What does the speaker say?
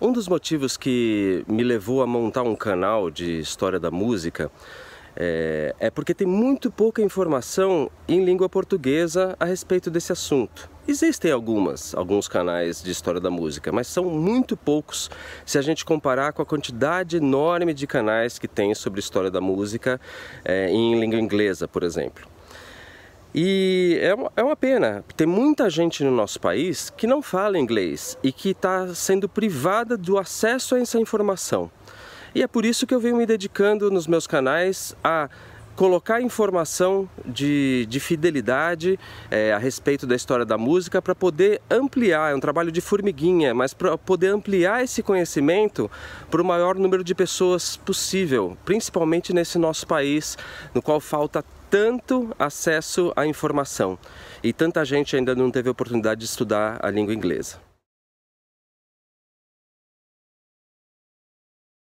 Um dos motivos que me levou a montar um canal de história da música é, é, porque tem muito pouca informação em língua portuguesa a respeito desse assunto. Existem algumas, alguns canais de história da música, mas são muito poucos se a gente comparar com a quantidade enorme de canais que tem sobre história da música é, em língua inglesa, por exemplo. E é uma, é uma pena, tem muita gente no nosso país que não fala inglês e que está sendo privada do acesso a essa informação. E é por isso que eu venho me dedicando nos meus canais a colocar informação de, de fidelidade é, a respeito da história da música para poder ampliar, é um trabalho de formiguinha, mas para poder ampliar esse conhecimento para o maior número de pessoas possível, principalmente nesse nosso país no qual falta tanto acesso à informação e tanta gente ainda não teve oportunidade de estudar a língua inglesa.